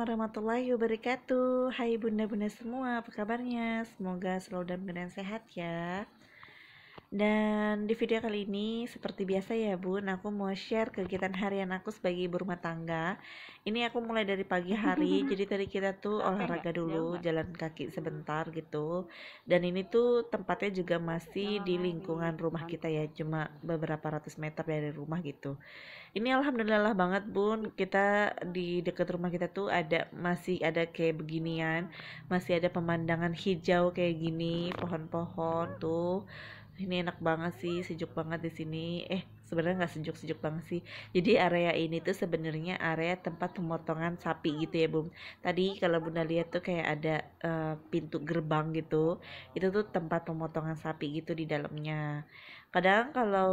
warahmatullahi wabarakatuh Hai bunda-bunda semua, apa kabarnya? Semoga selalu dalam keadaan sehat ya dan di video kali ini seperti biasa ya bun aku mau share kegiatan harian aku sebagai ibu rumah tangga Ini aku mulai dari pagi hari jadi tadi kita tuh olahraga dulu jalan kaki sebentar gitu Dan ini tuh tempatnya juga masih di lingkungan rumah kita ya cuma beberapa ratus meter dari rumah gitu Ini alhamdulillah banget bun kita di dekat rumah kita tuh ada masih ada kayak beginian Masih ada pemandangan hijau kayak gini pohon-pohon tuh ini enak banget sih sejuk banget di sini eh sebenarnya nggak sejuk-sejuk banget sih jadi area ini tuh sebenarnya area tempat pemotongan sapi gitu ya bum tadi kalau bunda lihat tuh kayak ada uh, pintu gerbang gitu itu tuh tempat pemotongan sapi gitu di dalamnya kadang kalau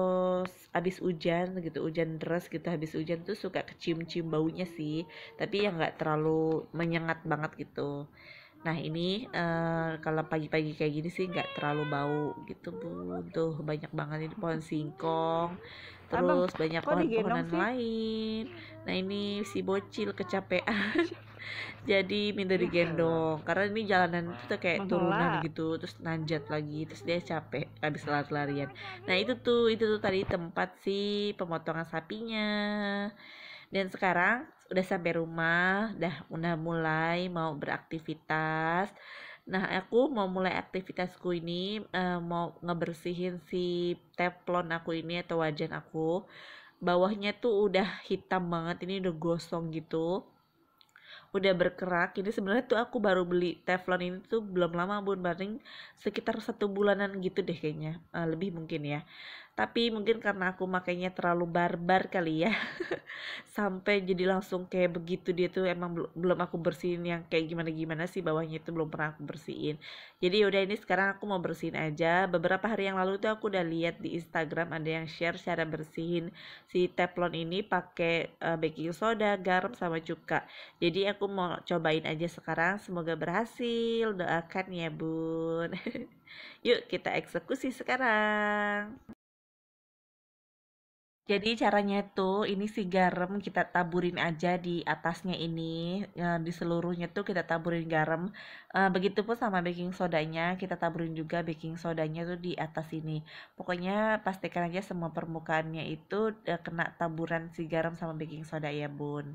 habis hujan gitu hujan deras gitu habis hujan tuh suka kecium-cium baunya sih tapi yang nggak terlalu menyengat banget gitu Nah ini uh, kalau pagi-pagi kayak gini sih nggak terlalu bau gitu bu. Tuh banyak banget ini pohon singkong, terus Abang, banyak pohon-pohonan lain. Nah ini si bocil kecapean. Jadi minta ya digendong karena ini jalanan itu tuh kayak turunan gitu, terus nanjat lagi, terus dia capek habis lari-larian. Nah itu tuh itu tuh tadi tempat si pemotongan sapinya. Dan sekarang udah sampai rumah, dah udah mulai mau beraktivitas. Nah, aku mau mulai aktivitasku ini uh, mau ngebersihin si teflon aku ini atau wajan aku. Bawahnya tuh udah hitam banget, ini udah gosong gitu. Udah berkerak. Ini sebenarnya tuh aku baru beli teflon ini tuh belum lama, Bun. Paling sekitar satu bulanan gitu deh kayaknya. Uh, lebih mungkin ya tapi mungkin karena aku makainya terlalu barbar kali ya sampai jadi langsung kayak begitu dia tuh emang belum aku bersihin yang kayak gimana gimana sih bawahnya itu belum pernah aku bersihin jadi ya udah ini sekarang aku mau bersihin aja beberapa hari yang lalu tuh aku udah lihat di Instagram ada yang share cara bersihin si teflon ini pakai eh, baking soda garam sama cuka jadi aku mau cobain aja sekarang semoga berhasil doakan ya bun yuk kita eksekusi sekarang jadi caranya tuh ini si garam kita taburin aja di atasnya ini ya, di seluruhnya tuh kita taburin garam. Eh, Begitupun sama baking sodanya kita taburin juga baking sodanya tuh di atas ini. Pokoknya pastikan aja semua permukaannya itu eh, kena taburan si garam sama baking soda ya bun.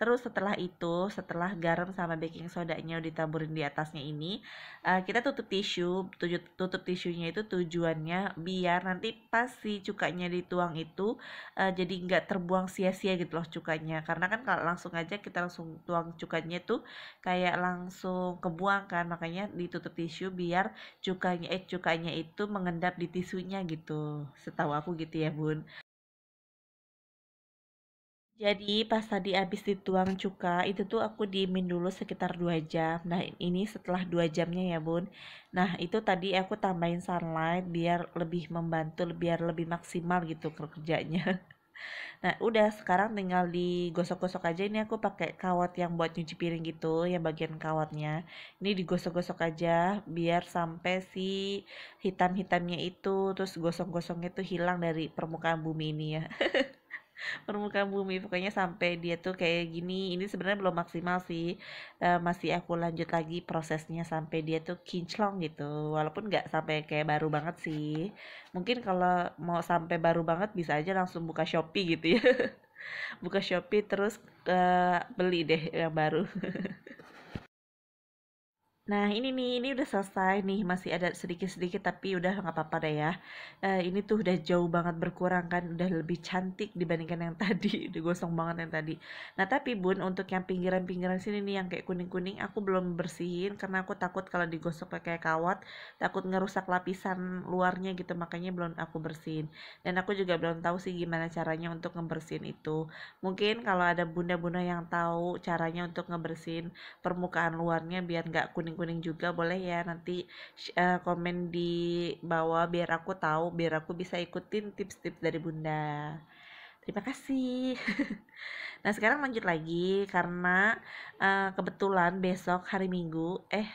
Terus setelah itu, setelah garam sama baking sodanya ditaburin di atasnya ini, eh, kita tutup tisu. tutup, tutup tisunya itu tujuannya biar nanti pas si cukanya dituang itu eh, jadi nggak terbuang sia-sia gitu loh cukanya. Karena kan kalau langsung aja kita langsung tuang cukanya itu kayak langsung kebuang kan. Makanya ditutup tisu biar cukanya eh cukanya itu mengendap di tisunya gitu. Setahu aku gitu ya, Bun. Jadi pas tadi habis dituang cuka itu tuh aku diemin dulu sekitar 2 jam. Nah, ini setelah 2 jamnya ya, Bun. Nah, itu tadi aku tambahin sunlight biar lebih membantu, biar lebih maksimal gitu kerjanya. Nah, udah sekarang tinggal digosok-gosok aja. Ini aku pakai kawat yang buat nyuci piring gitu, ya bagian kawatnya. Ini digosok-gosok aja biar sampai si hitam-hitamnya itu terus gosong-gosongnya tuh hilang dari permukaan bumi ini ya. permukaan bumi pokoknya sampai dia tuh kayak gini ini sebenarnya belum maksimal sih e, masih aku lanjut lagi prosesnya sampai dia tuh kinclong gitu walaupun nggak sampai kayak baru banget sih mungkin kalau mau sampai baru banget bisa aja langsung buka shopee gitu ya buka shopee terus e, beli deh yang baru Nah ini nih, ini udah selesai nih, masih ada sedikit-sedikit tapi udah nggak apa-apa deh ya. Uh, ini tuh udah jauh banget berkurang kan, udah lebih cantik dibandingkan yang tadi, udah gosong banget yang tadi. Nah tapi bun, untuk yang pinggiran-pinggiran sini nih yang kayak kuning-kuning, aku belum bersihin karena aku takut kalau digosok pakai kawat, takut ngerusak lapisan luarnya gitu, makanya belum aku bersihin. Dan aku juga belum tahu sih gimana caranya untuk ngebersihin itu. Mungkin kalau ada bunda-bunda yang tahu caranya untuk ngebersihin permukaan luarnya biar nggak kuning kuning juga boleh ya nanti uh, komen di bawah biar aku tahu biar aku bisa ikutin tips-tips dari bunda terima kasih nah sekarang lanjut lagi karena uh, kebetulan besok hari minggu eh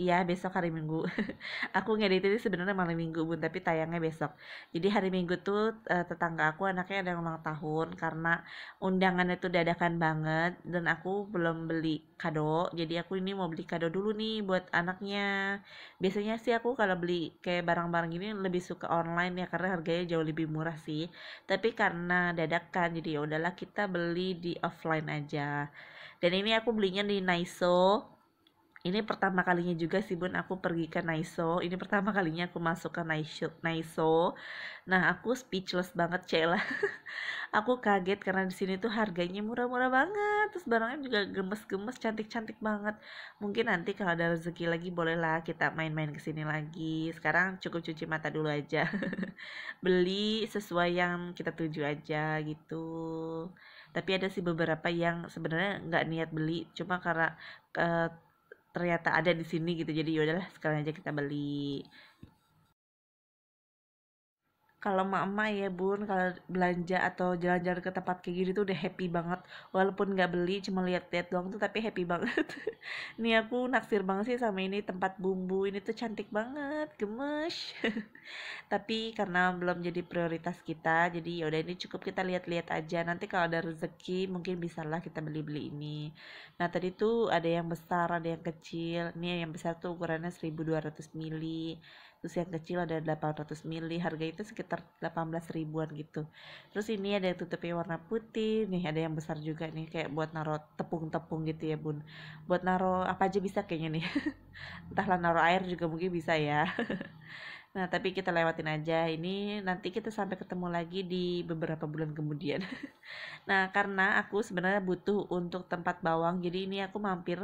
Iya besok hari Minggu. aku ngedit ini sebenarnya malam Minggu bun, tapi tayangnya besok. Jadi hari Minggu tuh eh, tetangga aku anaknya ada yang ulang tahun karena undangannya tuh dadakan banget dan aku belum beli kado. Jadi aku ini mau beli kado dulu nih buat anaknya. Biasanya sih aku kalau beli kayak barang-barang gini lebih suka online ya karena harganya jauh lebih murah sih. Tapi karena dadakan jadi ya udahlah kita beli di offline aja. Dan ini aku belinya di Naiso ini pertama kalinya juga sih Bun aku pergi ke Naiso. Ini pertama kalinya aku masuk ke Naiso. Nah, aku speechless banget, Cela. aku kaget karena di sini tuh harganya murah-murah banget. Terus barangnya juga gemes-gemes, cantik-cantik banget. Mungkin nanti kalau ada rezeki lagi bolehlah kita main-main ke sini lagi. Sekarang cukup cuci mata dulu aja. Beli sesuai yang kita tuju aja gitu tapi ada sih beberapa yang sebenarnya nggak niat beli cuma karena uh, ternyata ada di sini gitu jadi yaudahlah sekarang aja kita beli kalau Mama ya bun kalau belanja atau jalan-jalan ke tempat kayak gini tuh udah happy banget walaupun nggak beli cuma lihat-lihat doang tuh tapi happy banget nih aku naksir banget sih sama ini tempat bumbu ini tuh cantik banget gemes tapi karena belum jadi prioritas kita jadi yaudah ini cukup kita lihat-lihat aja nanti kalau ada rezeki mungkin bisalah kita beli-beli ini nah tadi tuh ada yang besar ada yang kecil ini yang besar tuh ukurannya 1200 mili terus yang kecil ada 800 mili harga itu sekitar 18 ribuan gitu terus ini ada yang tutupnya warna putih nih ada yang besar juga nih kayak buat naro tepung-tepung gitu ya bun buat naro apa aja bisa kayaknya nih entahlah naro air juga mungkin bisa ya Nah, tapi kita lewatin aja. Ini nanti kita sampai ketemu lagi di beberapa bulan kemudian. nah, karena aku sebenarnya butuh untuk tempat bawang, jadi ini aku mampir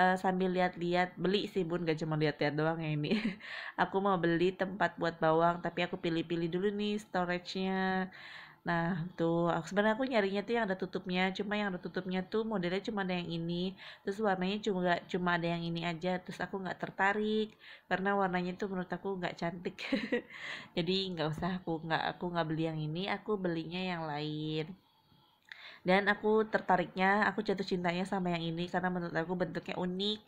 uh, sambil lihat-lihat, beli sih Bun, gak cuma lihat-lihat doang ya ini. aku mau beli tempat buat bawang, tapi aku pilih-pilih dulu nih storage-nya Nah, tuh sebenarnya aku nyarinya tuh yang ada tutupnya, cuma yang ada tutupnya tuh modelnya cuma ada yang ini, terus warnanya cuma cuma ada yang ini aja, terus aku nggak tertarik karena warnanya tuh menurut aku nggak cantik. Jadi nggak usah aku nggak aku nggak beli yang ini, aku belinya yang lain. Dan aku tertariknya, aku jatuh cintanya sama yang ini karena menurut aku bentuknya unik.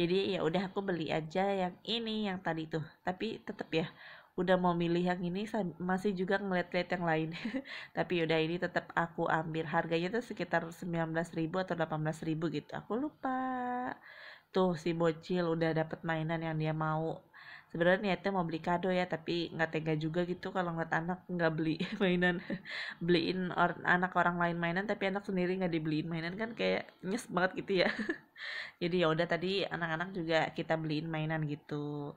Jadi ya udah aku beli aja yang ini yang tadi tuh. Tapi tetap ya udah mau milih yang ini masih juga ngeliat-liat yang lain tapi udah ini tetap aku ambil harganya tuh sekitar 19.000 atau 18.000 gitu aku lupa tuh si bocil udah dapet mainan yang dia mau sebenarnya niatnya mau beli kado ya tapi nggak tega juga gitu kalau ngeliat anak nggak beli mainan beliin or anak orang lain mainan tapi anak sendiri nggak dibeliin mainan kan kayak nyes banget gitu ya jadi ya udah tadi anak-anak juga kita beliin mainan gitu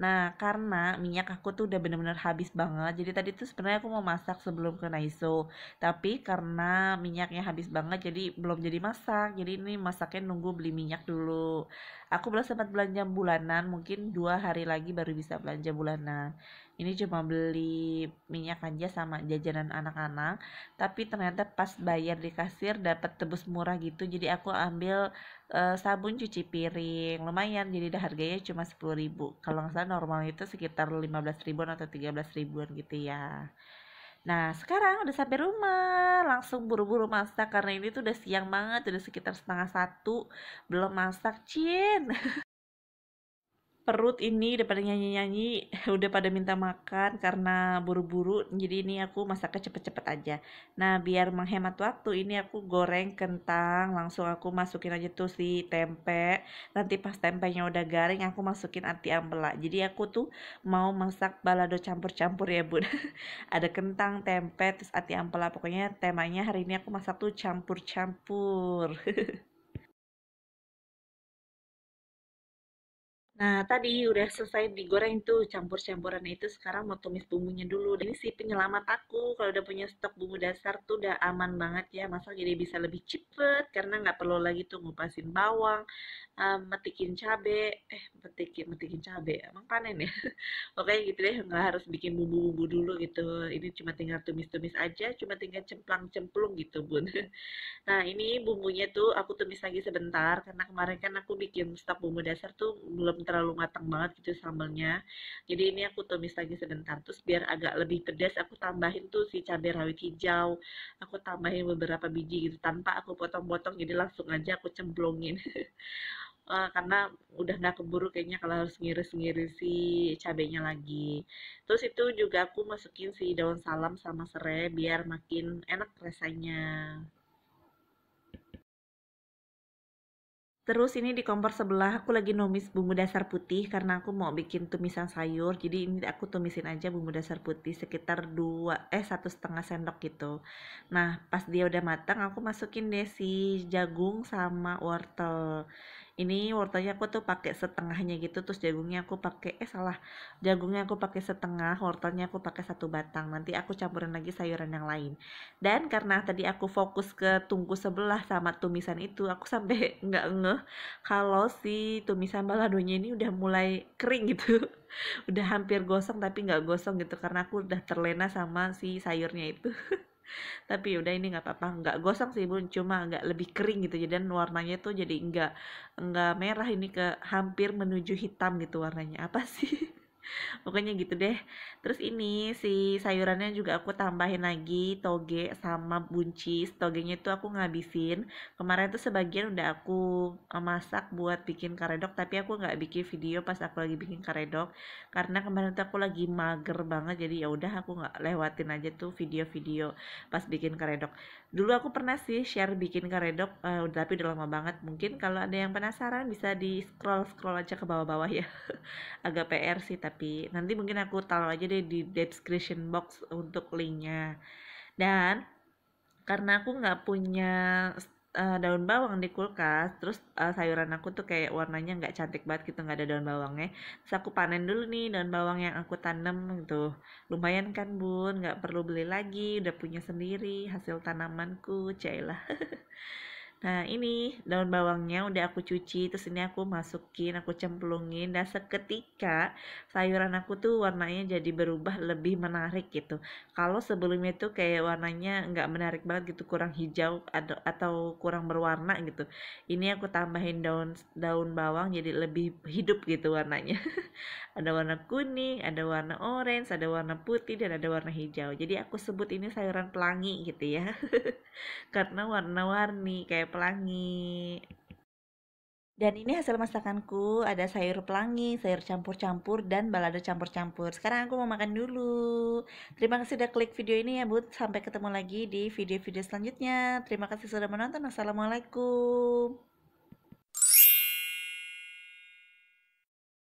nah karena minyak aku tuh udah bener-bener habis banget jadi tadi tuh sebenarnya aku mau masak sebelum ke Naiso tapi karena minyaknya habis banget jadi belum jadi masak jadi ini masaknya nunggu beli minyak dulu aku belum sempat belanja bulanan mungkin dua hari lagi baru bisa belanja bulanan ini cuma beli minyak aja sama jajanan anak-anak tapi ternyata pas bayar di kasir dapat tebus murah gitu jadi aku ambil uh, sabun cuci piring lumayan jadi dah harganya cuma 10.000 kalau nggak salah normal itu sekitar 15.000 ribuan atau 13 ribuan gitu ya Nah sekarang udah sampai rumah Langsung buru-buru masak Karena ini tuh udah siang banget Udah sekitar setengah satu Belum masak Cin perut ini udah pada nyanyi-nyanyi udah pada minta makan karena buru-buru jadi ini aku masaknya cepet-cepet aja nah biar menghemat waktu ini aku goreng kentang langsung aku masukin aja tuh si tempe nanti pas tempenya udah garing aku masukin anti ampela jadi aku tuh mau masak balado campur-campur ya bun ada kentang tempe terus anti ampela pokoknya temanya hari ini aku masak tuh campur-campur Nah, tadi udah selesai digoreng tuh campur-campuran itu. Sekarang mau tumis bumbunya dulu. Dan ini sih penyelamat aku. Kalau udah punya stok bumbu dasar tuh udah aman banget ya. Masak jadi bisa lebih cepet. Karena nggak perlu lagi tuh ngupasin bawang, um, metikin cabe. Eh, metikin, metikin cabe. Emang panen ya? Oke gitu deh. Nggak harus bikin bumbu-bumbu dulu gitu. Ini cuma tinggal tumis-tumis aja. Cuma tinggal cemplang-cemplung gitu, Bun. nah, ini bumbunya tuh aku tumis lagi sebentar. Karena kemarin kan aku bikin stok bumbu dasar tuh belum terlalu matang banget gitu sambalnya jadi ini aku tumis lagi sebentar terus biar agak lebih pedas aku tambahin tuh si cabai rawit hijau aku tambahin beberapa biji gitu tanpa aku potong-potong jadi langsung aja aku cemplungin uh, karena udah nggak keburu kayaknya kalau harus ngiris-ngiris si cabenya lagi. Terus itu juga aku masukin si daun salam sama serai biar makin enak rasanya. Terus ini di kompor sebelah aku lagi numis bumbu dasar putih karena aku mau bikin tumisan sayur. Jadi ini aku tumisin aja bumbu dasar putih sekitar 2 eh satu setengah sendok gitu. Nah pas dia udah matang aku masukin deh si jagung sama wortel ini wortelnya aku tuh pakai setengahnya gitu terus jagungnya aku pakai eh salah jagungnya aku pakai setengah wortelnya aku pakai satu batang nanti aku campurin lagi sayuran yang lain dan karena tadi aku fokus ke tungku sebelah sama tumisan itu aku sampai nggak ngeh kalau si tumisan baladonya ini udah mulai kering gitu udah hampir gosong tapi nggak gosong gitu karena aku udah terlena sama si sayurnya itu tapi ya udah ini nggak apa-apa nggak gosong sih bun cuma nggak lebih kering gitu jadi dan warnanya tuh jadi nggak nggak merah ini ke hampir menuju hitam gitu warnanya apa sih pokoknya gitu deh terus ini si sayurannya juga aku tambahin lagi toge sama buncis togenya itu aku ngabisin kemarin tuh sebagian udah aku eh, masak buat bikin karedok tapi aku nggak bikin video pas aku lagi bikin karedok karena kemarin tuh aku lagi mager banget jadi ya udah aku nggak lewatin aja tuh video-video pas bikin karedok dulu aku pernah sih share bikin karedok eh, uh, tapi udah lama banget mungkin kalau ada yang penasaran bisa di scroll scroll aja ke bawah-bawah ya agak PR sih tapi nanti mungkin aku taruh aja deh di description box untuk linknya dan karena aku nggak punya uh, daun bawang di kulkas terus uh, sayuran aku tuh kayak warnanya nggak cantik banget gitu nggak ada daun bawangnya terus aku panen dulu nih daun bawang yang aku tanam gitu lumayan kan bun nggak perlu beli lagi udah punya sendiri hasil tanamanku cailah Nah ini daun bawangnya udah aku cuci terus ini aku masukin, aku cemplungin dan seketika sayuran aku tuh warnanya jadi berubah lebih menarik gitu. Kalau sebelumnya tuh kayak warnanya nggak menarik banget gitu, kurang hijau atau, kurang berwarna gitu. Ini aku tambahin daun daun bawang jadi lebih hidup gitu warnanya. ada warna kuning, ada warna orange, ada warna putih dan ada warna hijau. Jadi aku sebut ini sayuran pelangi gitu ya. Karena warna-warni kayak pelangi. Dan ini hasil masakanku, ada sayur pelangi, sayur campur-campur, dan balado campur-campur. Sekarang aku mau makan dulu. Terima kasih sudah klik video ini ya, Bud. Sampai ketemu lagi di video-video selanjutnya. Terima kasih sudah menonton. Assalamualaikum.